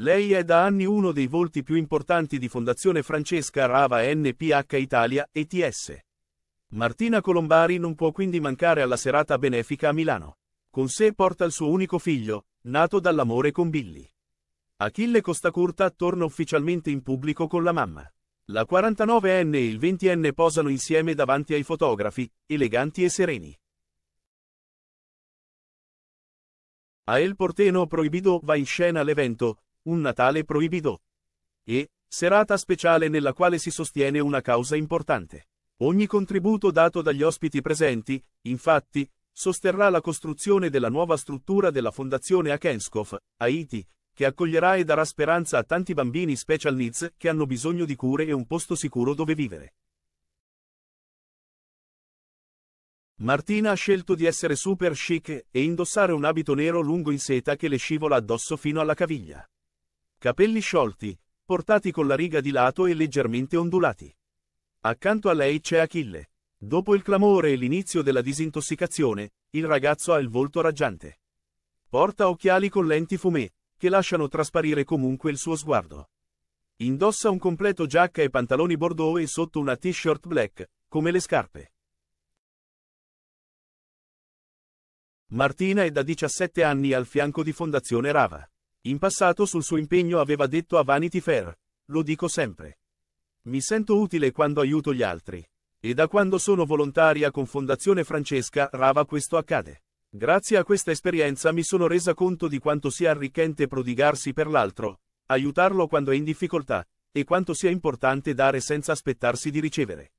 Lei è da anni uno dei volti più importanti di Fondazione Francesca Rava NPH Italia ETS. Martina Colombari non può quindi mancare alla serata benefica a Milano. Con sé porta il suo unico figlio, nato dall'amore con Billy. Achille Costacurta torna ufficialmente in pubblico con la mamma. La 49enne e il 20enne posano insieme davanti ai fotografi, eleganti e sereni. A El Porteno Proibido va in scena l'evento un Natale proibito. E, serata speciale nella quale si sostiene una causa importante. Ogni contributo dato dagli ospiti presenti, infatti, sosterrà la costruzione della nuova struttura della Fondazione Akenskov, Haiti, che accoglierà e darà speranza a tanti bambini special needs che hanno bisogno di cure e un posto sicuro dove vivere. Martina ha scelto di essere super chic e indossare un abito nero lungo in seta che le scivola addosso fino alla caviglia. Capelli sciolti, portati con la riga di lato e leggermente ondulati. Accanto a lei c'è Achille. Dopo il clamore e l'inizio della disintossicazione, il ragazzo ha il volto raggiante. Porta occhiali con lenti fumé, che lasciano trasparire comunque il suo sguardo. Indossa un completo giacca e pantaloni bordeaux e sotto una t-shirt black, come le scarpe. Martina è da 17 anni al fianco di Fondazione Rava. In passato sul suo impegno aveva detto a Vanity Fair, lo dico sempre. Mi sento utile quando aiuto gli altri. E da quando sono volontaria con Fondazione Francesca Rava questo accade. Grazie a questa esperienza mi sono resa conto di quanto sia arricchente prodigarsi per l'altro, aiutarlo quando è in difficoltà, e quanto sia importante dare senza aspettarsi di ricevere.